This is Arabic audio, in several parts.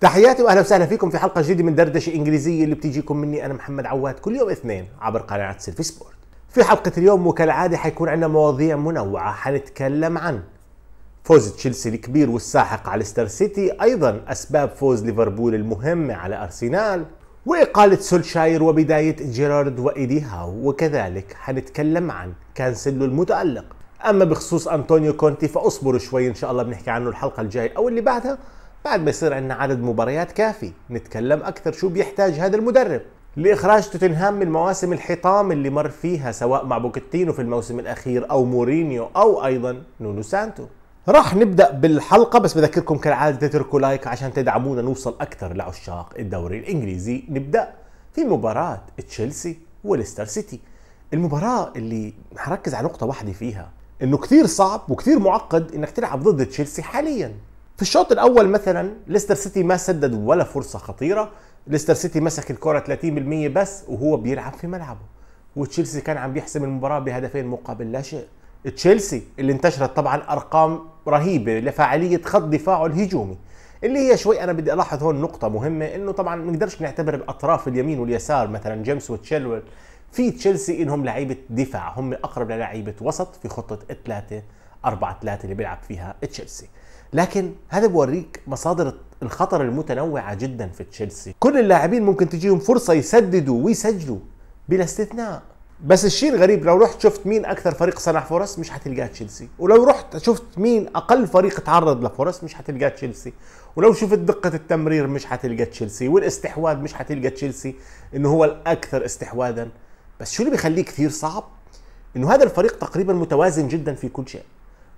تحياتي واهلا وسهلا فيكم في حلقه جديده من دردشه انجليزيه اللي بتجيكم مني انا محمد عواد كل يوم اثنين عبر قناه سيلفي سبورت. في حلقه اليوم وكالعاده حيكون عندنا مواضيع منوعه حنتكلم عن فوز تشيلسي الكبير والساحق على ستار سيتي، ايضا اسباب فوز ليفربول المهمه على ارسنال، واقاله سولشاير وبدايه جيرارد وايدي هاو، وكذلك حنتكلم عن كانسلو المتالق. اما بخصوص انطونيو كونتي فاصبروا شوي ان شاء الله بنحكي عنه الحلقه الجايه او اللي بعدها بعد ما يصير عندنا عدد مباريات كافي نتكلم أكثر شو بيحتاج هذا المدرب لإخراج توتنهام من مواسم الحطام اللي مر فيها سواء مع بوكيتينو في الموسم الأخير أو مورينيو أو أيضا نونو سانتو راح نبدا بالحلقه بس بذكركم كالعاده تتركوا لايك عشان تدعمونا نوصل اكثر لعشاق الدوري الانجليزي نبدا في مباراه تشيلسي وليستر سيتي المباراه اللي حركز على نقطه واحده فيها انه كثير صعب وكثير معقد انك تلعب ضد تشيلسي حاليا في الشوط الاول مثلا ليستر سيتي ما سدد ولا فرصه خطيره ليستر سيتي مسك الكره 30% بس وهو بيلعب في ملعبه وتشيلسي كان عم بيحسم المباراه بهدفين مقابل لا شيء تشيلسي اللي انتشرت طبعا ارقام رهيبه لفعاليه خط دفاعه الهجومي اللي هي شوي انا بدي الاحظ هون نقطه مهمه انه طبعا ما نقدرش نعتبر الاطراف اليمين واليسار مثلا جيمس وتشيلول في تشيلسي انهم لعيبه دفاع هم اقرب للعيبه وسط في خطه 3 4 3 اللي بيلعب فيها تشيلسي لكن هذا بوريك مصادر الخطر المتنوعة جدا في تشيلسي كل اللاعبين ممكن تجيهم فرصة يسددوا ويسجلوا بلا استثناء بس الشيء الغريب لو رحت شفت مين اكثر فريق صنع فرص مش حتلقاه تشيلسي ولو رحت شفت مين اقل فريق تعرض لفرص مش حتلقاه تشيلسي ولو شفت دقه التمرير مش حتلقى تشيلسي والاستحواذ مش حتلقى تشيلسي انه هو الاكثر استحواذا بس شو اللي بيخليه كثير صعب انه هذا الفريق تقريبا متوازن جدا في كل شيء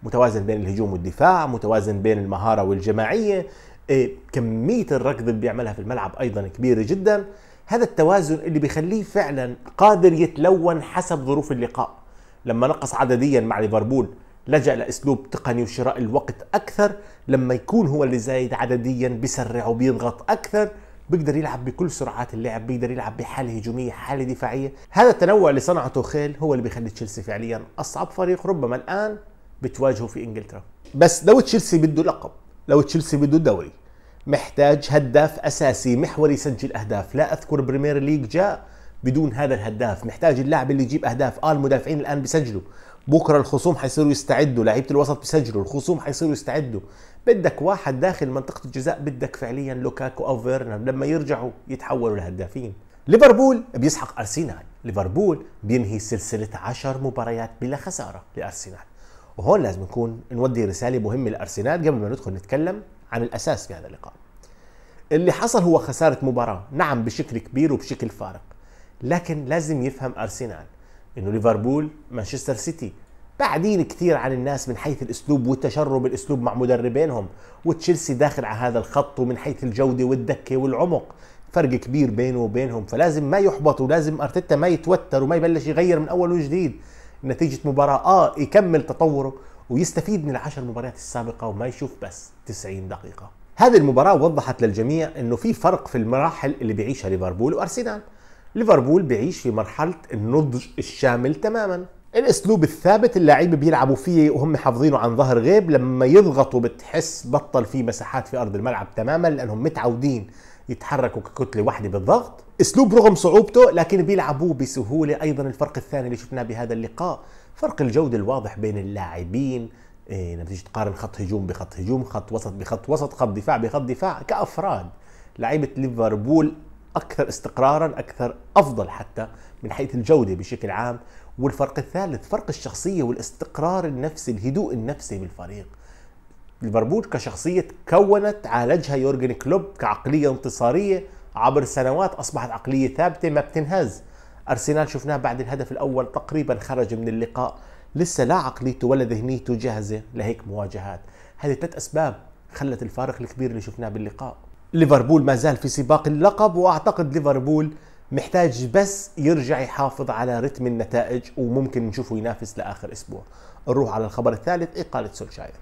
متوازن بين الهجوم والدفاع متوازن بين المهارة والجماعية إيه، كمية الركض اللي بيعملها في الملعب أيضا كبيرة جدا هذا التوازن اللي بيخليه فعلا قادر يتلون حسب ظروف اللقاء لما نقص عدديا مع ليفربول لجأ لأسلوب تقني وشراء الوقت أكثر لما يكون هو اللي زايد عدديا بيسرع وبيضغط أكثر بيقدر يلعب بكل سرعات اللعب بيقدر يلعب بحالة هجومية حالة دفاعية هذا التنوع اللي صنعته خيل هو اللي بيخلي تشيلسي فعليا أصعب فريق ربما الآن بتواجهه في انجلترا بس لو تشيلسي بده لقب لو تشيلسي بده دوري محتاج هداف اساسي محوري يسجل اهداف لا اذكر بريمير ليج جاء بدون هذا الهداف محتاج اللاعب اللي يجيب اهداف اه المدافعين الان بيسجلوا بكره الخصوم حيصيروا يستعدوا لعيبه الوسط بيسجلوا الخصوم حيصيروا يستعدوا بدك واحد داخل منطقه الجزاء بدك فعليا لوكاكو او فيرنر لما يرجعوا يتحولوا لهدافين ليفربول بيسحق ارسنال ليفربول بينهي سلسله 10 مباريات بلا خساره لارسنال وهون لازم نكون نودي رساله مهمه لارسنال قبل ما ندخل نتكلم عن الاساس في هذا اللقاء اللي حصل هو خساره مباراه نعم بشكل كبير وبشكل فارق لكن لازم يفهم ارسنال انه ليفربول مانشستر سيتي بعدين كثير عن الناس من حيث الاسلوب والتشرب الاسلوب مع مدربينهم وتشيلسي داخل على هذا الخط ومن حيث الجوده والدكه والعمق فرق كبير بينه وبينهم فلازم ما يحبط ولازم ارتيتا ما يتوتر وما يبلش يغير من اول وجديد نتيجه مباراه اه يكمل تطوره ويستفيد من العشر مباريات السابقه وما يشوف بس 90 دقيقه هذه المباراة وضحت للجميع انه في فرق في المراحل اللي بيعيشها ليفربول وارسنال. ليفربول بيعيش في مرحلة النضج الشامل تماما. الاسلوب الثابت اللاعب بيلعبوا فيه وهم حافظينه عن ظهر غيب لما يضغطوا بتحس بطل في مساحات في ارض الملعب تماما لانهم متعودين يتحركوا ككتله واحده بالضغط اسلوب رغم صعوبته لكن بيلعبوه بسهوله ايضا الفرق الثاني اللي شفناه بهذا اللقاء فرق الجوده الواضح بين اللاعبين إيه لما تيجي تقارن خط هجوم بخط هجوم خط وسط بخط وسط خط دفاع بخط دفاع كافراد لعيبه ليفربول اكثر استقرارا اكثر افضل حتى من حيث الجوده بشكل عام والفرق الثالث فرق الشخصيه والاستقرار النفسي الهدوء النفسي بالفريق ليفربول كشخصية تكونت عالجها يورجن كلوب كعقلية انتصارية عبر سنوات أصبحت عقلية ثابتة ما بتنهز أرسنال شفناه بعد الهدف الأول تقريبا خرج من اللقاء لسه لا عقليته ولا ذهنيته جاهزة لهيك مواجهات هذه ثلاث أسباب خلت الفارق الكبير اللي شفناه باللقاء ليفربول ما زال في سباق اللقب وأعتقد ليفربول محتاج بس يرجع يحافظ على رتم النتائج وممكن نشوفه ينافس لآخر أسبوع نروح على الخبر الثالث إقالة سولشاير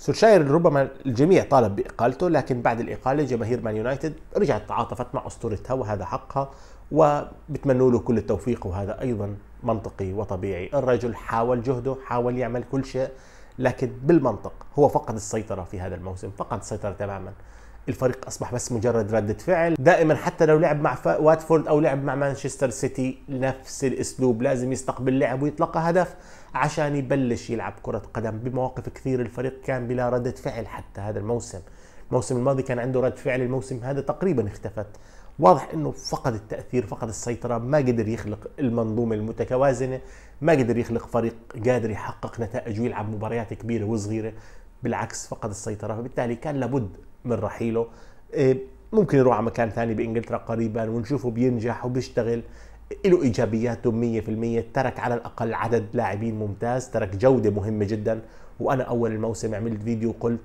سولشاير ربما الجميع طالب باقالته لكن بعد الاقاله جماهير مان يونايتد رجعت تعاطفت مع اسطورتها وهذا حقها وبتمنوا له كل التوفيق وهذا ايضا منطقي وطبيعي الرجل حاول جهده حاول يعمل كل شيء لكن بالمنطق هو فقد السيطره في هذا الموسم فقد السيطره تماما الفريق اصبح بس مجرد رده فعل دائما حتى لو لعب مع واتفورد او لعب مع مانشستر سيتي نفس الاسلوب لازم يستقبل لعب ويتلقى هدف عشان يبلش يلعب كره قدم بمواقف كثير الفريق كان بلا رده فعل حتى هذا الموسم الموسم الماضي كان عنده رد فعل الموسم هذا تقريبا اختفت واضح انه فقد التاثير فقد السيطره ما قدر يخلق المنظومه المتوازنه ما قدر يخلق فريق قادر يحقق نتائج ويلعب مباريات كبيره وصغيره بالعكس فقد السيطره فبالتالي كان لابد من رحيله إيه، ممكن يروح على مكان ثاني بانجلترا قريبا ونشوفه بينجح وبيشتغل له ايجابياته 100% ترك على الاقل عدد لاعبين ممتاز ترك جوده مهمه جدا وانا اول الموسم عملت فيديو قلت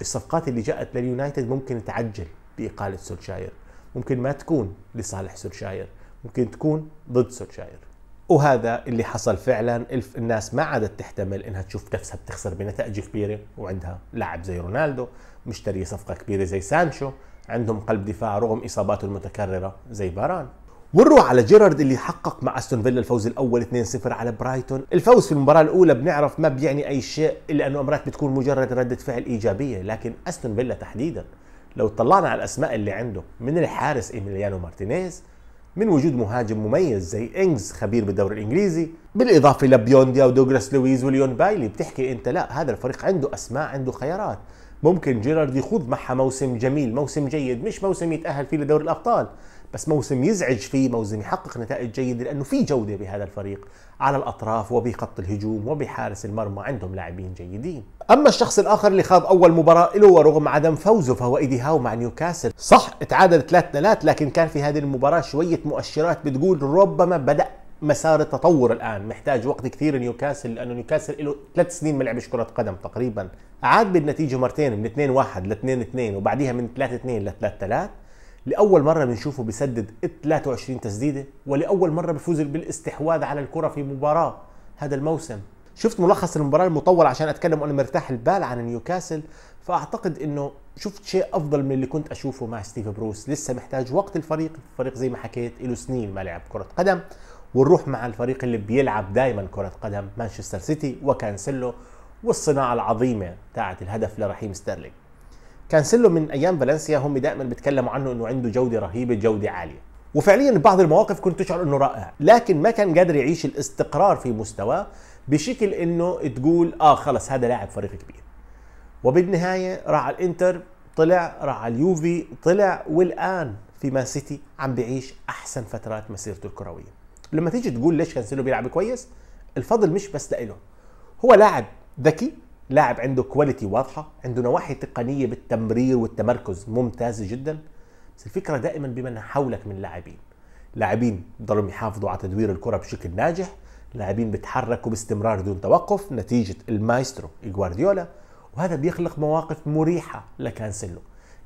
الصفقات اللي جاءت لليونايتد ممكن تعجل باقاله سولشاير ممكن ما تكون لصالح سولشاير ممكن تكون ضد سولشاير وهذا اللي حصل فعلا الناس ما عادت تحتمل انها تشوف نفسها بتخسر بنتائج كبيره وعندها لاعب زي رونالدو مشتري صفقه كبيره زي سانشو عندهم قلب دفاع رغم اصاباته المتكرره زي باران ونروح على جيرارد اللي حقق مع استون فيلا الفوز الاول 2-0 على برايتون، الفوز في المباراه الاولى بنعرف ما بيعني اي شيء الا انه امرات بتكون مجرد رده فعل ايجابيه، لكن استون فيلا تحديدا لو طلعنا على الاسماء اللي عنده من الحارس ايميليانو مارتينيز من وجود مهاجم مميز زي انجز خبير بالدوري الانجليزي بالاضافه لبيونديا ودوغراس لويز وليون بايلي بتحكي انت لا هذا الفريق عنده اسماء عنده خيارات ممكن جيرارد يخوض معها موسم جميل موسم جيد مش موسم يتاهل فيه لدوري الابطال بس موسم يزعج فيه موسم يحقق نتائج جيده لانه في جوده بهذا الفريق على الاطراف وبخط الهجوم وبحارس المرمى عندهم لاعبين جيدين اما الشخص الاخر اللي خاض اول مباراه له ورغم عدم فوزه فهو ايدي هاو مع نيوكاسل صح تعادل 3 3 لكن كان في هذه المباراه شويه مؤشرات بتقول ربما بدا مسار التطور الان محتاج وقت كثير نيوكاسل لانه نيوكاسل له ثلاث سنين ما لعبش كره قدم تقريبا عاد بالنتيجه مرتين من 2 1 ل 2 2 وبعديها من 3 2 ل 3 3 لاول مره بنشوفه بيسدد 23 تسديده ولاول مره بفوز بالاستحواذ على الكره في مباراه هذا الموسم شفت ملخص المباراه المطول عشان اتكلم وانا مرتاح البال عن نيوكاسل فاعتقد انه شفت شيء افضل من اللي كنت اشوفه مع ستيف بروس لسه محتاج وقت الفريق الفريق زي ما حكيت له سنين ما لعب كره قدم ونروح مع الفريق اللي بيلعب دائما كره قدم مانشستر سيتي وكانسلو والصناعه العظيمه تاعت الهدف لرحيم ستيرلينج كانسيلو من ايام فالنسيا هم دائما بيتكلموا عنه انه عنده جوده رهيبه جوده عاليه وفعليا بعض المواقف كنت تشعر انه رائع لكن ما كان قادر يعيش الاستقرار في مستواه بشكل انه تقول اه خلص هذا لاعب فريق كبير وبالنهايه راح على الانتر طلع راح على اليوفي طلع والان في مان سيتي عم بيعيش احسن فترات مسيرته الكرويه لما تيجي تقول ليش كانسيلو بيلعب كويس الفضل مش بس لإله هو لاعب ذكي لاعب عنده كواليتي واضحه عنده نواحي تقنيه بالتمرير والتمركز ممتازه جدا بس الفكره دائما بمن حولك من لاعبين لاعبين بضلهم يحافظوا على تدوير الكره بشكل ناجح لاعبين بتحركوا باستمرار دون توقف نتيجه المايسترو جوارديولا وهذا بيخلق مواقف مريحه لكانسيلو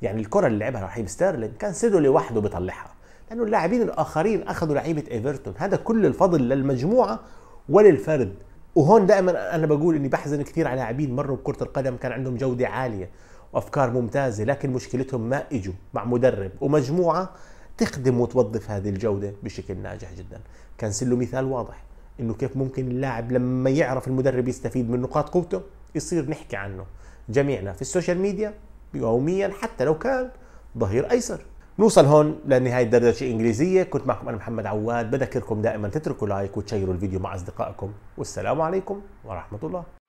يعني الكره اللي لعبها رحيم ستيرلينج كانسيلو لوحده بيطلعها لانه اللاعبين الاخرين اخذوا لعيبه ايفرتون هذا كل الفضل للمجموعه وللفرد وهون دائما انا بقول اني بحزن كثير على لاعبين مروا بكره القدم كان عندهم جوده عاليه وافكار ممتازه لكن مشكلتهم ما اجوا مع مدرب ومجموعه تخدم وتوظف هذه الجوده بشكل ناجح جدا كانسلو مثال واضح انه كيف ممكن اللاعب لما يعرف المدرب يستفيد من نقاط قوته يصير نحكي عنه جميعنا في السوشيال ميديا يوميا حتى لو كان ظهير ايسر نوصل هون لنهاية دردشة إنجليزية كنت معكم أنا محمد عواد بذكركم دائما تتركوا لايك وتشيروا الفيديو مع أصدقائكم والسلام عليكم ورحمة الله